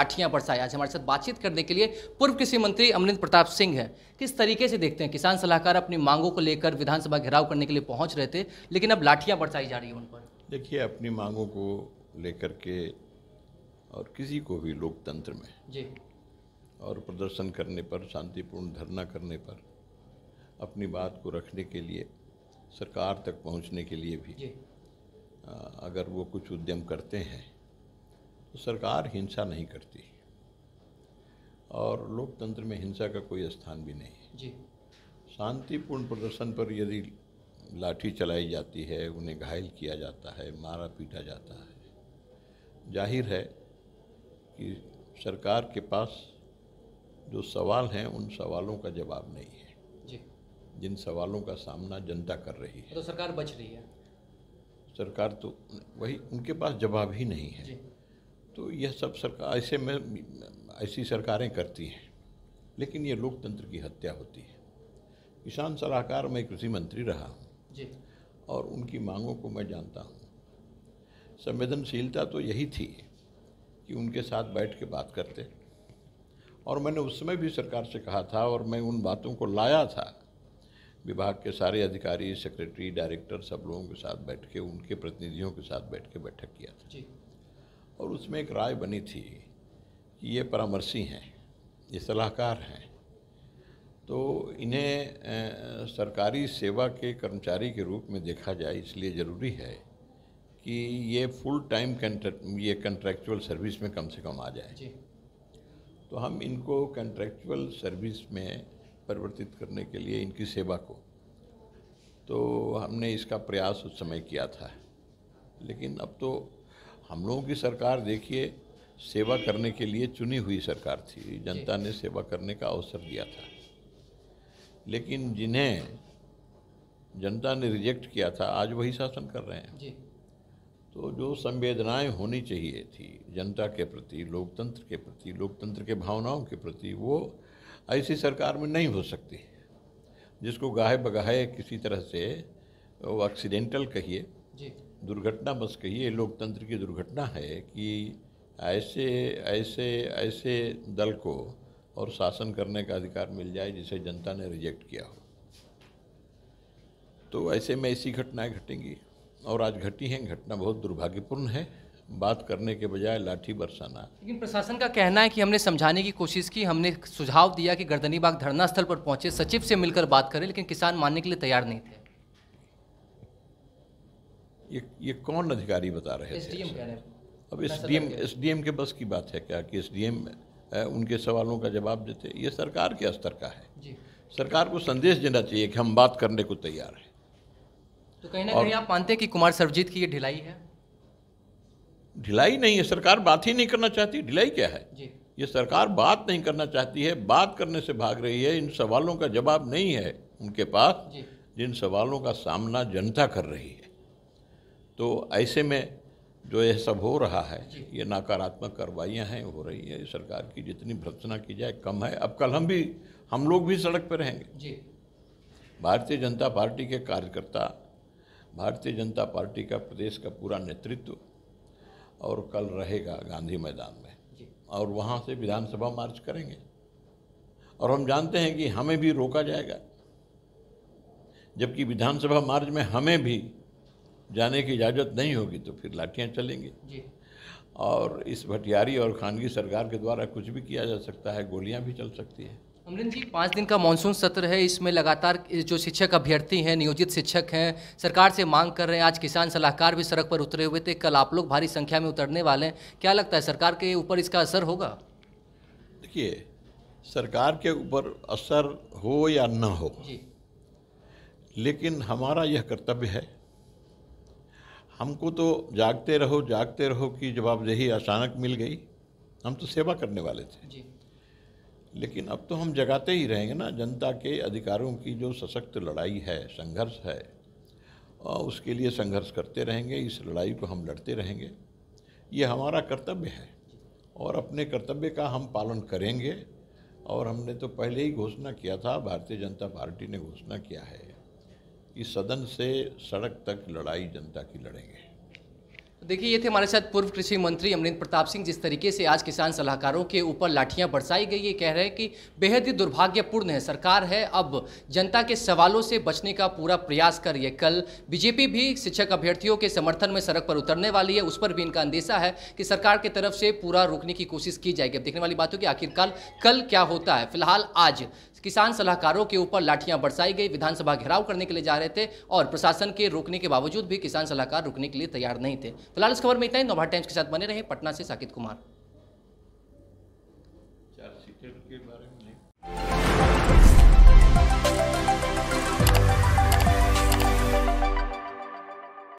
आठिया बरसाया आज हमारे साथ बातचीत करने के लिए पूर्व कृषि मंत्री अमरिंद प्रताप सिंह हैं किस तरीके से देखते हैं किसान सलाहकार अपनी मांगों को लेकर विधानसभा घेराव करने के लिए पहुंच रहे थे लेकिन अब लाठियां बरसाई जा रही है उन पर देखिए अपनी मांगों को लेकर के और किसी को भी लोकतंत्र में जी और प्रदर्शन करने पर शांतिपूर्ण धरना करने पर अपनी बात को रखने के लिए सरकार तक पहुँचने के लिए भी अगर वो कुछ उद्यम करते हैं तो सरकार हिंसा नहीं करती और लोकतंत्र में हिंसा का कोई स्थान भी नहीं जी शांतिपूर्ण प्रदर्शन पर यदि लाठी चलाई जाती है उन्हें घायल किया जाता है मारा पीटा जाता है जाहिर है कि सरकार के पास जो सवाल हैं उन सवालों का जवाब नहीं है जी जिन सवालों का सामना जनता कर रही है तो सरकार बच रही है सरकार तो वही उनके पास जवाब ही नहीं है तो यह सब सरकार ऐसे में ऐसी सरकारें करती हैं लेकिन ये लोकतंत्र की हत्या होती है किसान सलाहकार मैं कृषि मंत्री रहा हूँ और उनकी मांगों को मैं जानता हूँ संवेदनशीलता तो यही थी कि उनके साथ बैठ के बात करते और मैंने उस समय भी सरकार से कहा था और मैं उन बातों को लाया था विभाग के सारे अधिकारी सेक्रेटरी डायरेक्टर सब लोगों के साथ बैठ के उनके प्रतिनिधियों के साथ बैठ के बैठक किया था और उसमें एक राय बनी थी कि ये परामर्शी हैं ये सलाहकार हैं तो इन्हें सरकारी सेवा के कर्मचारी के रूप में देखा जाए इसलिए ज़रूरी है कि ये फुल टाइम ये कंट्रेक्चुअल सर्विस में कम से कम आ जाए तो हम इनको कंट्रेक्चुअल सर्विस में परिवर्तित करने के लिए इनकी सेवा को तो हमने इसका प्रयास उस समय किया था लेकिन अब तो हम लोगों की सरकार देखिए सेवा करने के लिए चुनी हुई सरकार थी जनता ने सेवा करने का अवसर दिया था लेकिन जिन्हें जनता ने रिजेक्ट किया था आज वही शासन कर रहे हैं जी। तो जो संवेदनाएं होनी चाहिए थी जनता के प्रति लोकतंत्र के प्रति लोकतंत्र के भावनाओं के प्रति वो ऐसी सरकार में नहीं हो सकती जिसको गाहे बगाहे किसी तरह से वो एक्सीडेंटल कहिए दुर्घटना बस कहिए लोकतंत्र की दुर्घटना है कि ऐसे ऐसे ऐसे दल को और शासन करने का अधिकार मिल जाए जिसे जनता ने रिजेक्ट किया हो तो ऐसे में ऐसी घटनाएं घटेंगी और आज घटी हैं घटना बहुत दुर्भाग्यपूर्ण है बात करने के बजाय लाठी बरसाना लेकिन प्रशासन का कहना है कि हमने समझाने की कोशिश की हमने सुझाव दिया कि गर्दनीबाग धरना स्थल पर पहुंचे सचिव से मिलकर बात करें लेकिन किसान मानने के लिए तैयार नहीं थे ये ये कौन अधिकारी बता रहे थे अब S D M S D M के बस की बात है क्या कि एस डी एम उनके सवालों का जवाब देते ये सरकार के स्तर का है जी। सरकार को संदेश देना चाहिए कि हम बात करने को तैयार हैं तो कहीं ना कहीं आप मानते हैं कि कुमार सरजीत की ये ढिलाई है ढिलाई नहीं है सरकार बात ही नहीं करना चाहती ढिलाई क्या है जी। ये सरकार बात नहीं करना चाहती है बात करने से भाग रही है इन सवालों का जवाब नहीं है उनके पास जिन सवालों का सामना जनता कर रही है तो ऐसे में जो यह सब हो रहा है ये नकारात्मक कार्रवाइयाँ हैं हो रही है सरकार की जितनी भर्सना की जाए कम है अब कल हम भी हम लोग भी सड़क पर रहेंगे भारतीय जनता पार्टी के कार्यकर्ता भारतीय जनता पार्टी का प्रदेश का पूरा नेतृत्व और कल रहेगा गांधी मैदान में और वहाँ से विधानसभा मार्च करेंगे और हम जानते हैं कि हमें भी रोका जाएगा जबकि विधानसभा मार्च में हमें भी जाने की इजाज़त नहीं होगी तो फिर लाठियाँ चलेंगी और इस भटियारी और खानगी सरकार के द्वारा कुछ भी किया जा सकता है गोलियां भी चल सकती है अमरिन जी पाँच दिन का मानसून सत्र है इसमें लगातार जो शिक्षक अभ्यर्थी हैं नियोजित शिक्षक हैं सरकार से मांग कर रहे हैं आज किसान सलाहकार भी सड़क पर उतरे हुए थे कल आप लोग भारी संख्या में उतरने वाले हैं क्या लगता है सरकार के ऊपर इसका असर होगा देखिए सरकार के ऊपर असर हो या न हो लेकिन हमारा यह कर्तव्य है हमको तो जागते रहो जागते रहो की जवाबदेही अचानक मिल गई हम तो सेवा करने वाले थे जी। लेकिन अब तो हम जगाते ही रहेंगे ना जनता के अधिकारों की जो सशक्त लड़ाई है संघर्ष है उसके लिए संघर्ष करते रहेंगे इस लड़ाई को हम लड़ते रहेंगे ये हमारा कर्तव्य है और अपने कर्तव्य का हम पालन करेंगे और हमने तो पहले ही घोषणा किया था भारतीय जनता पार्टी ने घोषणा किया है कि सदन से सड़क तक लड़ाई जनता की लड़ेंगे देखिए ये थे हमारे साथ पूर्व कृषि मंत्री अमरिंद प्रताप सिंह जिस तरीके से आज किसान सलाहकारों के ऊपर लाठियां बरसाई गई ये कह रहे हैं कि बेहद ही दुर्भाग्यपूर्ण है सरकार है अब जनता के सवालों से बचने का पूरा प्रयास कर रही है कल बीजेपी भी शिक्षक अभ्यर्थियों के समर्थन में सड़क पर उतरने वाली है उस पर भी इनका अंदेशा है कि सरकार की तरफ से पूरा रोकने की कोशिश की जाएगी अब देखने वाली बात होगी आखिरकार कल क्या होता है फिलहाल आज किसान सलाहकारों के ऊपर लाठियां बरसाई गई विधानसभा घेराव करने के लिए जा रहे थे और प्रशासन के रोकने के बावजूद भी किसान सलाहकार रुकने के लिए तैयार नहीं थे फिलहाल इस खबर में इतना ही नोभा टाइम्स के साथ बने रहे पटना से साकित कुमार के बारे में